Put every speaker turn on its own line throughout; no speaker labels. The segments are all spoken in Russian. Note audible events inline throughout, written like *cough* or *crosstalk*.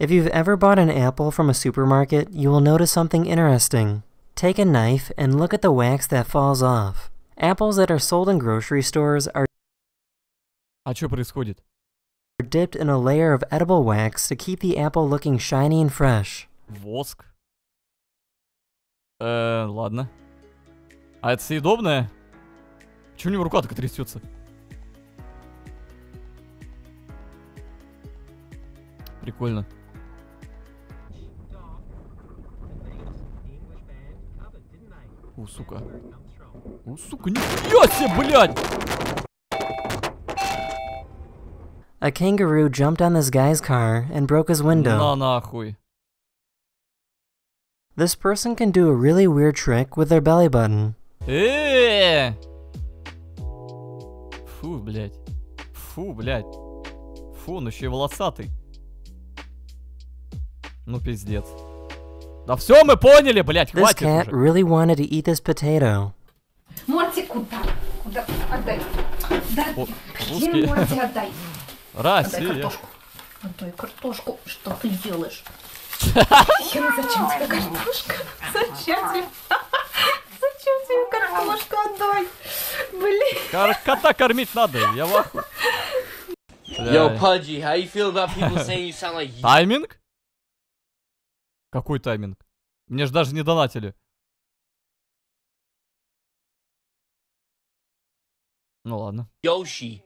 If you've ever bought an apple from a supermarket, you will notice something interesting. Take a knife and look at the wax that falls off. Apples that are sold in grocery stores are А происходит? dipped in a layer of edible wax to keep the apple looking shiny and fresh.
Воск? Э, ладно. А это съедобное? Почему у него рука так трясется? Прикольно. У, сука. У, сука, нихуя себе, блядь!
A kangaroo jumped on this guy's car and broke his window. На
нахуй.
This person can do a really weird trick with their belly button.
Фу, блядь. Фу, блядь. Фу, он еще и волосатый. Ну, пиздец. Да все, мы поняли, блять, хватит This cat уже. really
wanted to eat this potato.
Морти куда? Куда? Отдай. Да, О, Морти, отдай. Россия. Отдай картошку. Отдай картошку. Что ты делаешь? Хера, *laughs* зачем тебе картошка? Зачем тебе? *laughs* Зачем тебе картошку отдай? Блин. кота кормить надо, я в Yo, Pudgy, how you feel about people *laughs* saying you sound like... Тайминг? Какой тайминг? Мне же даже не донатили. Ну ладно. Йоши.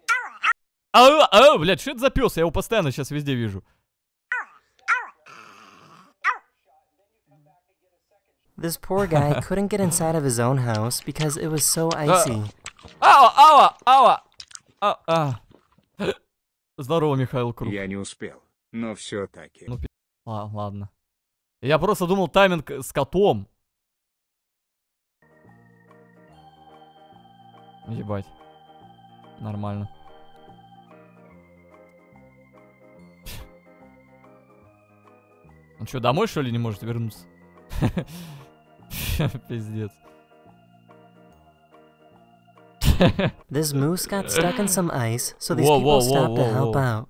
Ау, ау, блядь, что это за пес? Я его постоянно сейчас везде вижу. This poor guy *laughs* couldn't get inside
of his own house because it was so а, icy.
Ау, ау, ау, ау, а. Здорово, Михаил Круг. Я не успел, но все таки. Ну, ладно. Я просто думал тайминг с котом. Ебать. Нормально. Он что, домой, что ли, не может вернуться? *laughs* Пиздец. This moose got stuck in some ice, so these people stopped to help out.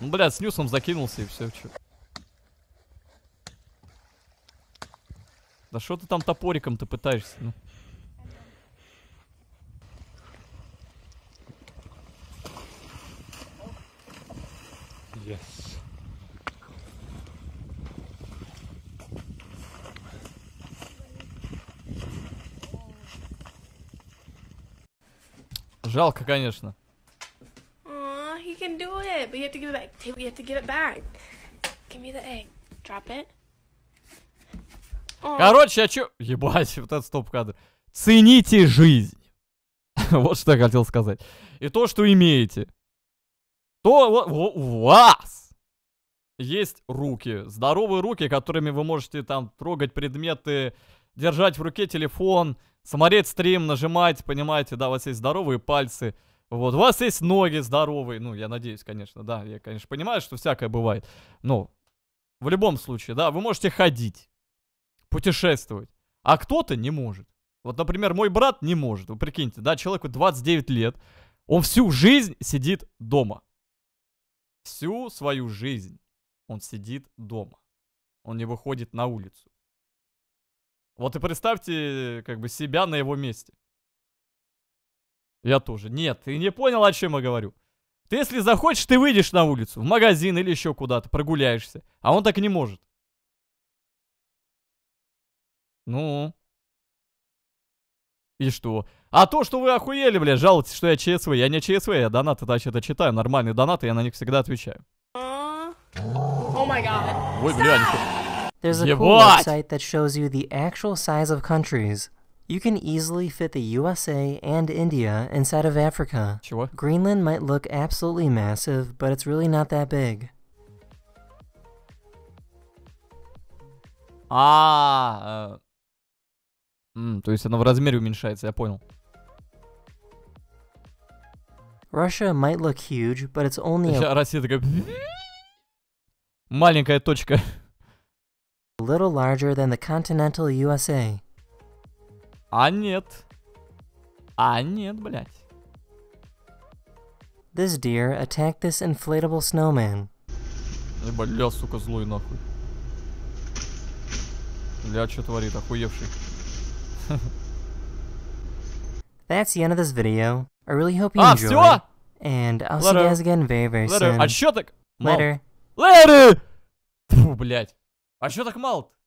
Ну, блядь, с нюсом закинулся и все, чё. Да что ты там топориком-то пытаешься? Ну? Yes. Жалко, конечно.
Aww, you can do it, but you have to give it back. You have to give it back. Give me the egg. Drop it. Короче,
я чё... Ебать, *laughs* вот это стоп-кадр. Цените жизнь. *laughs* вот что я хотел сказать. И то, что имеете. То вот у вас есть руки. Здоровые руки, которыми вы можете там трогать предметы, держать в руке телефон, смотреть стрим, нажимать, понимаете, да, у вас есть здоровые пальцы. Вот, у вас есть ноги здоровые, ну, я надеюсь, конечно, да, я, конечно, понимаю, что всякое бывает, но в любом случае, да, вы можете ходить, путешествовать, а кто-то не может. Вот, например, мой брат не может. Вы прикиньте, да, человеку 29 лет, он всю жизнь сидит дома. Всю свою жизнь он сидит дома. Он не выходит на улицу. Вот и представьте, как бы, себя на его месте. Я тоже. Нет, ты не понял, о чем я говорю. Ты, если захочешь, ты выйдешь на улицу, в магазин или еще куда-то, прогуляешься. А он так не может. Ну? И что? А то, что вы охуели, бля, жалуетесь, что я ЧСВ. Я не ЧСВ, я донаты вообще-то читаю, нормальные донаты, я на них всегда отвечаю. Oh my god. Ой, бля, There's a cool website
that shows you the actual size of countries. You can easily fit the USA and India inside of Africa. Чего? Greenland might look absolutely massive, but it's really not that big.
А, М, то есть оно в размере уменьшается, я понял.
Russia might look huge, but it's only a Россия такая... Маленькая точка. little larger than the continental USA.
А нет. А нет, блядь.
This deer attacked this inflatable snowman.
Бля, сука, злой нахуй. Бля, что творит, охуевший. *laughs*
That's the end of this video. I really hope you ah, enjoyed. And I'll Later. see you guys again very, very Later. soon. А чё так? Later.
Later! Фу, блять. А чё так мало -то?